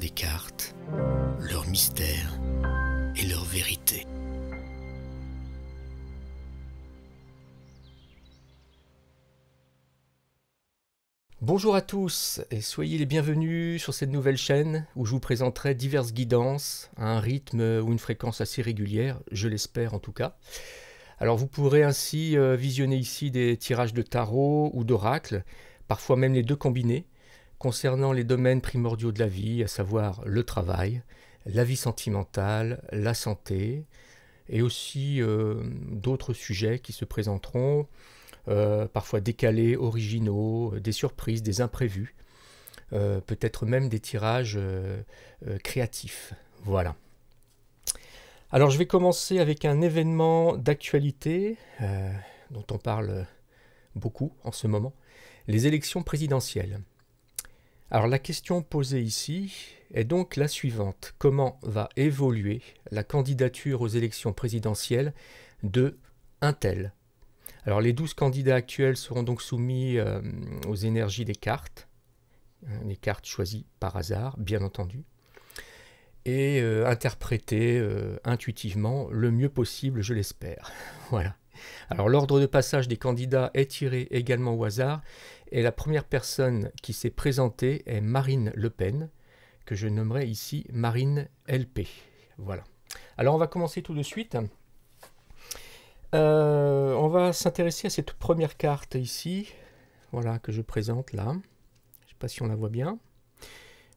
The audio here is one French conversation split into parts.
des cartes, leur mystère et leur vérité. Bonjour à tous et soyez les bienvenus sur cette nouvelle chaîne où je vous présenterai diverses guidances à un rythme ou une fréquence assez régulière, je l'espère en tout cas. Alors vous pourrez ainsi euh, visionner ici des tirages de tarot ou d'oracle, parfois même les deux combinés, concernant les domaines primordiaux de la vie, à savoir le travail, la vie sentimentale, la santé, et aussi euh, d'autres sujets qui se présenteront, euh, parfois décalés, originaux, des surprises, des imprévus, euh, peut-être même des tirages créatifs. Voilà. Alors je vais commencer avec un événement d'actualité dont on parle beaucoup en ce moment, les élections présidentielles. Alors la question posée ici est donc la suivante. Comment va évoluer la candidature aux élections présidentielles de un tel Alors les 12 candidats actuels seront donc soumis euh, aux énergies des cartes, hein, les cartes choisies par hasard, bien entendu, et euh, interprétées euh, intuitivement le mieux possible, je l'espère. voilà. Alors l'ordre de passage des candidats est tiré également au hasard et la première personne qui s'est présentée est Marine Le Pen, que je nommerai ici Marine LP. Voilà. Alors on va commencer tout de suite. Euh, on va s'intéresser à cette première carte ici, voilà, que je présente là. Je ne sais pas si on la voit bien.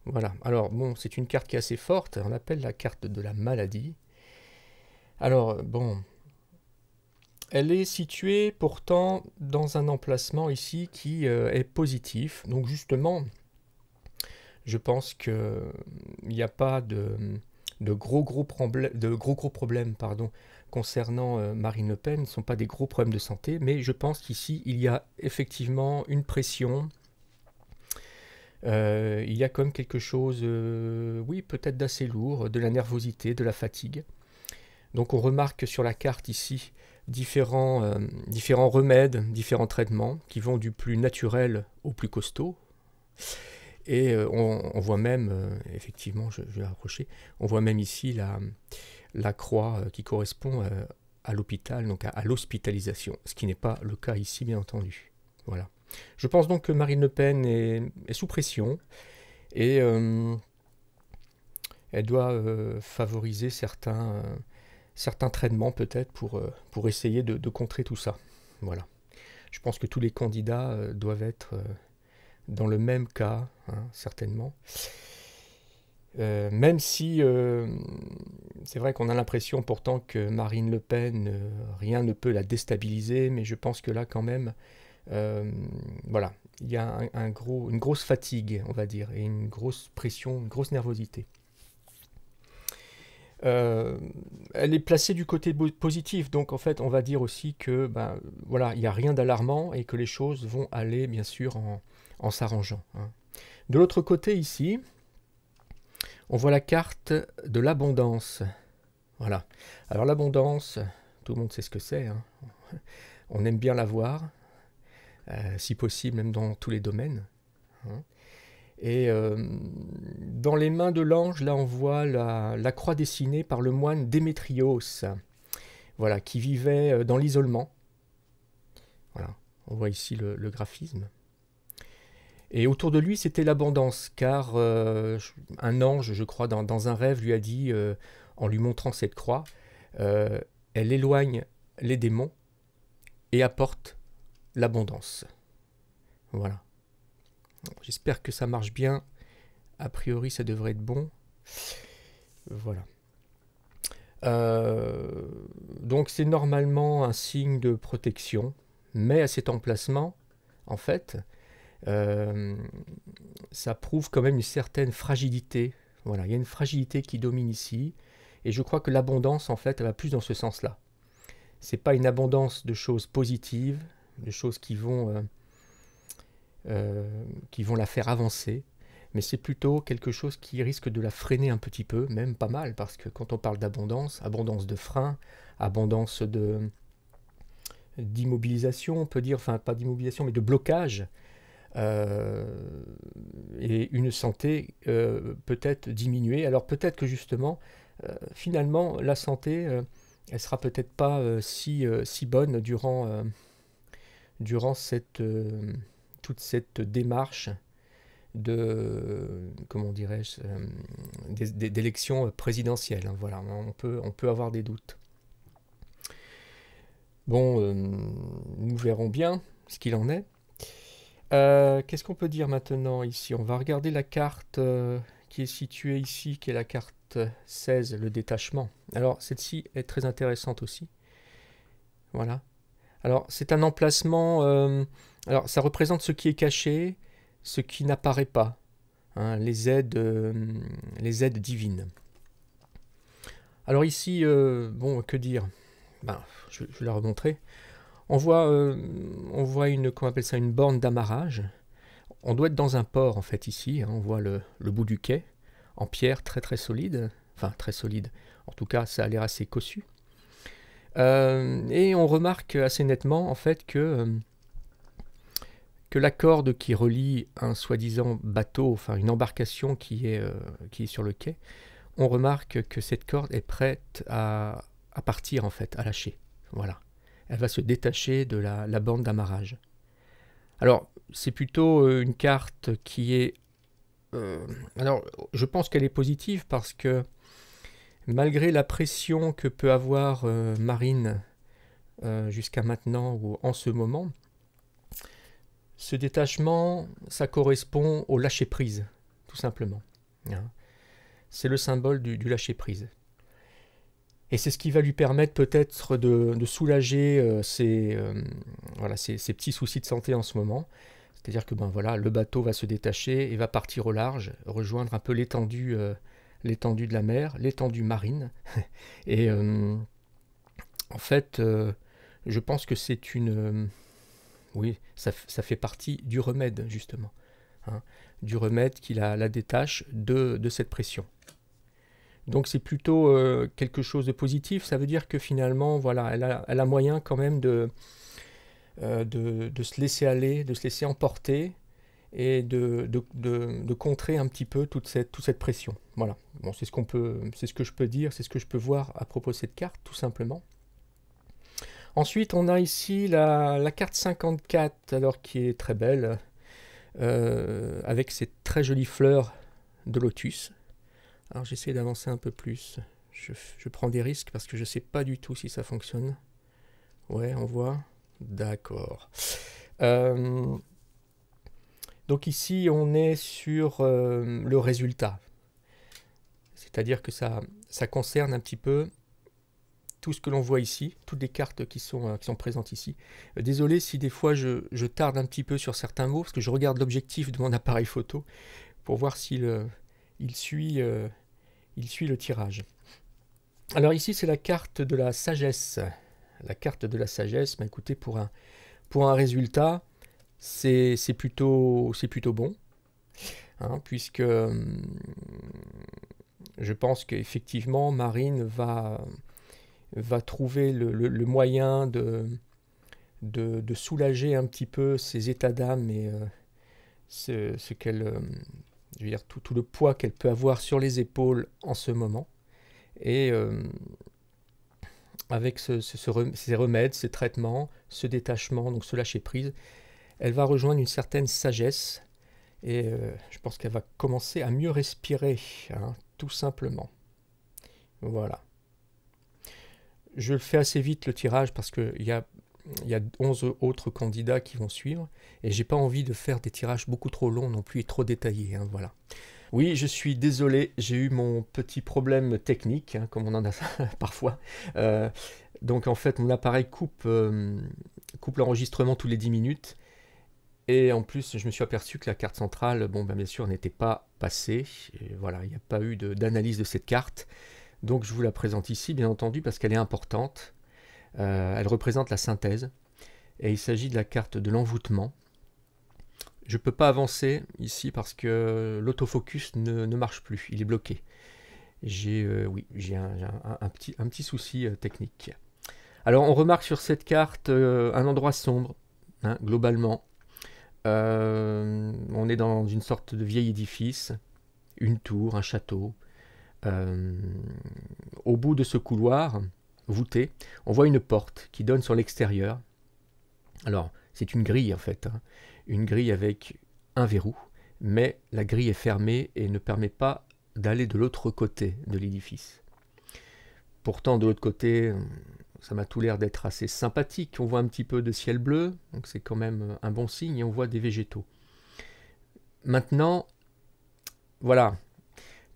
Voilà, alors bon, c'est une carte qui est assez forte, on appelle la carte de la maladie. Alors bon, elle est située pourtant dans un emplacement ici qui euh, est positif. Donc justement, je pense qu'il mm, n'y a pas de, gros, gros, de gros gros problèmes pardon, concernant euh, Marine Le Pen. Ce ne sont pas des gros problèmes de santé, mais je pense qu'ici, il y a effectivement une pression. Euh, il y a comme quelque chose, oui, peut-être d'assez lourd, de la nervosité, de la fatigue. Donc on remarque sur la carte ici différents, euh, différents remèdes, différents traitements qui vont du plus naturel au plus costaud. Et euh, on, voit même, euh, effectivement, je, vais rapprocher, on voit même ici la, la croix qui correspond à l'hôpital, donc à, l'hospitalisation, ce qui n'est pas le cas ici, bien entendu. Voilà. Je pense donc que Marine Le Pen est, est sous pression et elle doit favoriser certains certains traitements peut-être pour, euh, pour essayer de, contrer tout ça. Voilà. Je pense que tous les candidats euh, doivent être euh, dans le même cas, hein, certainement. même si c'est vrai qu'on a l'impression pourtant que Marine Le Pen, rien ne peut la déstabiliser, mais je pense que là quand même, voilà, il y a gros, une grosse fatigue, on va dire, et une grosse pression, une grosse nervosité. Euh, elle est placée du côté positif. Donc en fait, on va dire aussi que ben, voilà, il n'y a rien d'alarmant et que les choses vont aller bien sûr en, s'arrangeant. Hein. De l'autre côté ici, on voit la carte de l'abondance. Voilà. Alors l'abondance, tout le monde sait ce que c'est. Hein. On aime bien la voir, euh, si possible même dans tous les domaines. Hein. Et euh, dans les mains de l'ange, là on voit la, croix dessinée par le moine Démétrios, voilà, qui vivait euh, dans l'isolement. Voilà, on voit ici le, graphisme. Et autour de lui, c'était l'abondance, car euh, un ange, je crois, dans, un rêve, lui a dit, en lui montrant cette croix, elle éloigne les démons et apporte l'abondance. Voilà. J'espère que ça marche bien. A priori, ça devrait être bon. Voilà. Euh, donc c'est normalement un signe de protection, mais à cet emplacement, en fait, euh, ça prouve quand même une certaine fragilité. Voilà, il y a une fragilité qui domine ici, et je crois que l'abondance, en fait, elle va plus dans ce sens-là. Ce n'est pas une abondance de choses positives, de choses qui vont euh, euh, qui vont la faire avancer, mais c'est plutôt quelque chose qui risque de la freiner un petit peu, même pas mal, parce que quand on parle d'abondance, abondance de freins, abondance de d'immobilisation, on peut dire, enfin pas d'immobilisation, mais de blocage, euh, et une santé euh, peut-être diminuée. Alors peut-être que justement, finalement, la santé, elle sera peut-être pas si, si bonne durant, durant cette toute cette démarche de comment dirais-je euh, élections présidentielles. Hein, voilà, on peut, on peut avoir des doutes. Bon, euh, nous verrons bien ce qu'il en est. Euh, qu'est-ce qu'on peut dire maintenant ici On va regarder la carte qui est située ici, qui est la carte 16, le détachement. Alors, celle-ci est très intéressante aussi. Voilà. Alors, c'est un emplacement alors, ça représente ce qui est caché, ce qui n'apparaît pas, hein, les, aides, euh, les aides divines. Alors ici, euh, bon, que dire ben, je, vais la remontrer. On voit, euh, on voit une, appelle ça, une borne d'amarrage. On doit être dans un port, en fait, ici. Hein, on voit le, le, bout du quai, en pierre très très solide. Enfin, très solide. En tout cas, ça a l'air assez cossu. et on remarque assez nettement, en fait, que la corde qui relie un soi-disant bateau, enfin une embarcation qui est, euh, qui est sur le quai, on remarque que cette corde est prête à, partir en fait, à lâcher. Voilà. Elle va se détacher de la, bande d'amarrage. Alors, c'est plutôt euh, une carte qui est... Euh, alors, je pense qu'elle est positive parce que malgré la pression que peut avoir Marine jusqu'à maintenant ou en ce moment, ce détachement, ça correspond au lâcher-prise, tout simplement. Hein. C'est le symbole du, lâcher-prise. Et c'est ce qui va lui permettre peut-être de, soulager euh, ses, euh, voilà, petits soucis de santé en ce moment. C'est-à-dire que ben, voilà, le bateau va se détacher et va partir au large, rejoindre un peu l'étendue euh, l'étendue de la mer, l'étendue marine. et en fait, je pense que c'est une oui, ça, fait partie du remède, justement. Hein, du remède qui la, détache de, cette pression. Donc c'est plutôt euh, quelque chose de positif, ça veut dire que finalement, voilà, elle a, moyen quand même euh, de, se laisser aller, de se laisser emporter et de, contrer un petit peu toute cette, pression. Voilà, bon, c'est ce, c'est ce que je peux dire, c'est ce que je peux voir à propos de cette carte, tout simplement. Ensuite, on a ici la, carte 54, alors qui est très belle, euh, avec ces très jolies fleurs de lotus. Alors j'essaie d'avancer un peu plus. Je, prends des risques parce que je ne sais pas du tout si ça fonctionne. Ouais, on voit. D'accord. Euh, donc ici, on est sur euh, le résultat. C'est-à-dire que ça, ça concerne un petit peu tout ce que l'on voit ici, toutes les cartes qui sont, euh, qui sont présentes ici. Euh, désolé si des fois je, tarde un petit peu sur certains mots, parce que je regarde l'objectif de mon appareil photo pour voir s'il euh, il suit, il suit le tirage. Alors ici, c'est la carte de la sagesse. La carte de la sagesse, Mais bah, écoutez, pour un, pour un résultat, c'est plutôt, plutôt bon, hein, puisque je pense qu'effectivement, Marine va, va trouver le, moyen de, de, soulager un petit peu ses états d'âme et euh, ce, qu'elle, euh, dire, tout, le poids qu'elle peut avoir sur les épaules en ce moment. Et euh, avec ce, ces remèdes, ces traitements, ce détachement, donc ce lâcher prise, elle va rejoindre une certaine sagesse et je pense qu'elle va commencer à mieux respirer, hein, tout simplement. Voilà je fais assez vite le tirage parce qu'il y a, y a 11 autres candidats qui vont suivre et j'ai pas envie de faire des tirages beaucoup trop longs non plus et trop détaillés. Hein, voilà. Oui, je suis désolé, j'ai eu mon petit problème technique, hein, comme on en a parfois. Euh, donc en fait, mon appareil coupe, euh, l'enregistrement tous les 10 minutes. Et en plus, je me suis aperçu que la carte centrale, bon, ben, bien sûr, n'était pas passée. voilà, il n'y a pas eu d'analyse de cette carte. Donc je vous la présente ici, bien entendu, parce qu'elle est importante. Euh, elle représente la synthèse. Et il s'agit de la carte de l'envoûtement. Je ne peux pas avancer ici parce que l'autofocus ne, marche plus, il est bloqué. J'ai euh, un, petit, souci euh, technique. Alors on remarque sur cette carte un endroit sombre, hein, globalement. on est dans une sorte de vieil édifice, une tour, un château. Euh, au bout de ce couloir voûté, on voit une porte qui donne sur l'extérieur. Alors, c'est une grille en fait, hein. une grille avec un verrou, mais la grille est fermée et ne permet pas d'aller de l'autre côté de l'édifice. Pourtant, de l'autre côté, ça m'a tout l'air d'être assez sympathique. On voit un petit peu de ciel bleu, donc c'est quand même un bon signe, et on voit des végétaux. Maintenant, voilà,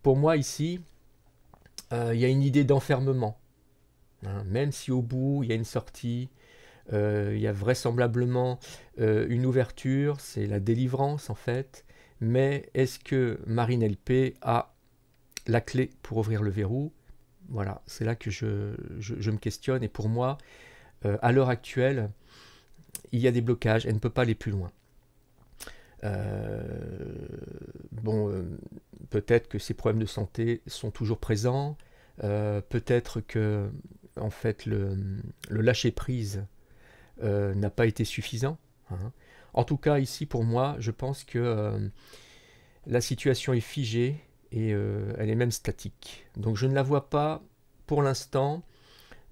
pour moi ici, euh, il y a une idée d'enfermement. Hein. même si au bout, il y a une sortie, euh, il y a vraisemblablement euh, une ouverture, c'est la délivrance en fait. Mais est-ce que Marine LP a la clé pour ouvrir le verrou Voilà, c'est là que je, je, me questionne. Et pour moi, à l'heure actuelle, il y a des blocages, elle ne peut pas aller plus loin. bon, peut-être que ces problèmes de santé sont toujours présents, euh, peut-être que en fait le, lâcher prise euh, n'a pas été suffisant. Hein. En tout cas, ici pour moi, je pense que euh, la situation est figée et elle est même statique. Donc je ne la vois pas pour l'instant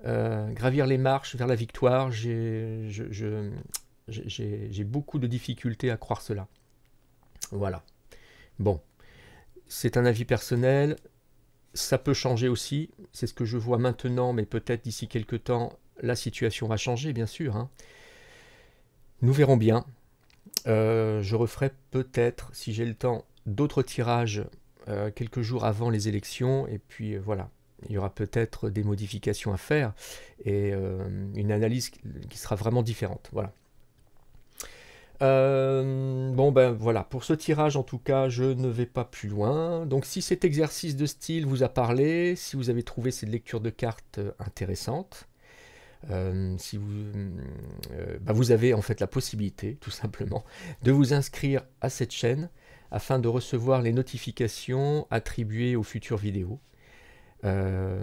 gravir les marches vers la victoire. J'ai beaucoup de difficultés à croire cela. Voilà. Bon c'est un avis personnel, ça peut changer aussi, c'est ce que je vois maintenant, mais peut-être d'ici quelques temps, la situation va changer, bien sûr. Hein. Nous verrons bien. Euh, je referai peut-être, si j'ai le temps, d'autres tirages euh, quelques jours avant les élections, et puis euh, voilà. Il y aura peut-être des modifications à faire et une analyse qui sera vraiment différente. Voilà. Euh, bon ben voilà, pour ce tirage en tout cas, je ne vais pas plus loin. Donc si cet exercice de style vous a parlé, si vous avez trouvé cette lecture de cartes euh, intéressante, euh, si vous, ben, vous avez en fait la possibilité tout simplement de vous inscrire à cette chaîne afin de recevoir les notifications attribuées aux futures vidéos. Euh,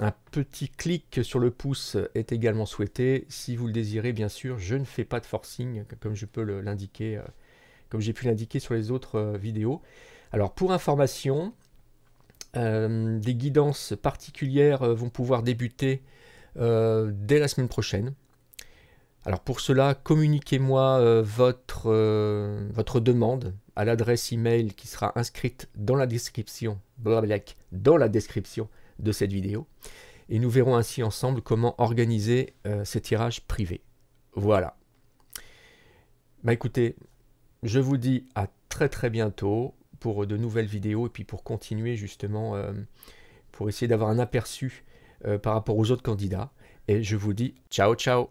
un petit clic sur le pouce est également souhaité. Si vous le désirez, bien sûr, je ne fais pas de forcing, comme je peux l'indiquer, euh, comme j'ai pu l'indiquer sur les autres euh, vidéos. Alors pour information, des guidances particulières vont pouvoir débuter dès la semaine prochaine. Alors pour cela, communiquez-moi votre, votre demande à l'adresse email qui sera inscrite dans la description, dans la description de cette vidéo. Et nous verrons ainsi ensemble comment organiser euh, ces tirages privés. Voilà. Bah écoutez, je vous dis à très très bientôt pour de nouvelles vidéos et puis pour continuer justement, euh, pour essayer d'avoir un aperçu euh, par rapport aux autres candidats. Et je vous dis ciao ciao